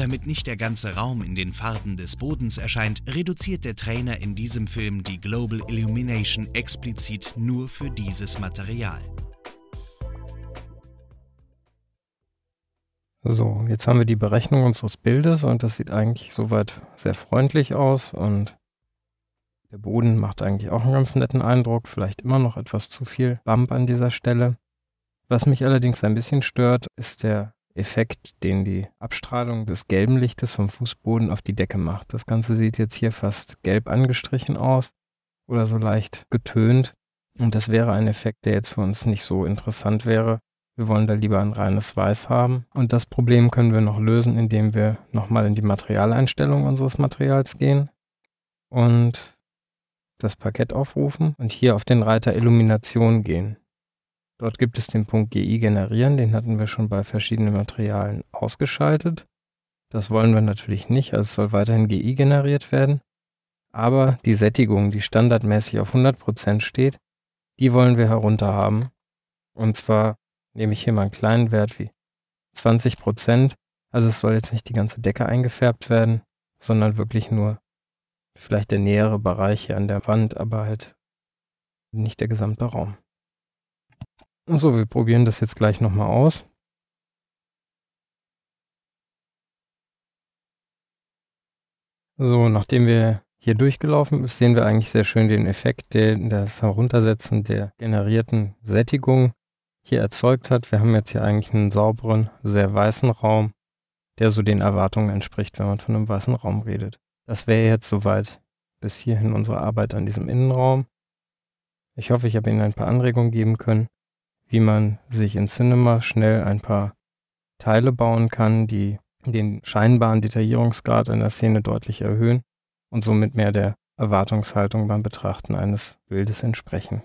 Damit nicht der ganze Raum in den Farben des Bodens erscheint, reduziert der Trainer in diesem Film die Global Illumination explizit nur für dieses Material. So, jetzt haben wir die Berechnung unseres Bildes und das sieht eigentlich soweit sehr freundlich aus und der Boden macht eigentlich auch einen ganz netten Eindruck, vielleicht immer noch etwas zu viel Bump an dieser Stelle. Was mich allerdings ein bisschen stört, ist der Effekt, den die Abstrahlung des gelben Lichtes vom Fußboden auf die Decke macht. Das Ganze sieht jetzt hier fast gelb angestrichen aus oder so leicht getönt. Und das wäre ein Effekt, der jetzt für uns nicht so interessant wäre. Wir wollen da lieber ein reines Weiß haben. Und das Problem können wir noch lösen, indem wir nochmal in die Materialeinstellung unseres Materials gehen und das Parkett aufrufen und hier auf den Reiter Illumination gehen. Dort gibt es den Punkt GI generieren, den hatten wir schon bei verschiedenen Materialien ausgeschaltet. Das wollen wir natürlich nicht, also es soll weiterhin GI generiert werden. Aber die Sättigung, die standardmäßig auf 100% steht, die wollen wir herunter haben. Und zwar nehme ich hier mal einen kleinen Wert wie 20%. Also es soll jetzt nicht die ganze Decke eingefärbt werden, sondern wirklich nur vielleicht der nähere Bereich hier an der Wand, aber halt nicht der gesamte Raum. So, wir probieren das jetzt gleich nochmal aus. So, nachdem wir hier durchgelaufen sind, sehen wir eigentlich sehr schön den Effekt, der das Heruntersetzen der generierten Sättigung hier erzeugt hat. Wir haben jetzt hier eigentlich einen sauberen, sehr weißen Raum, der so den Erwartungen entspricht, wenn man von einem weißen Raum redet. Das wäre jetzt soweit bis hierhin unsere Arbeit an diesem Innenraum. Ich hoffe, ich habe Ihnen ein paar Anregungen geben können wie man sich in Cinema schnell ein paar Teile bauen kann, die den scheinbaren Detaillierungsgrad in der Szene deutlich erhöhen und somit mehr der Erwartungshaltung beim Betrachten eines Bildes entsprechen.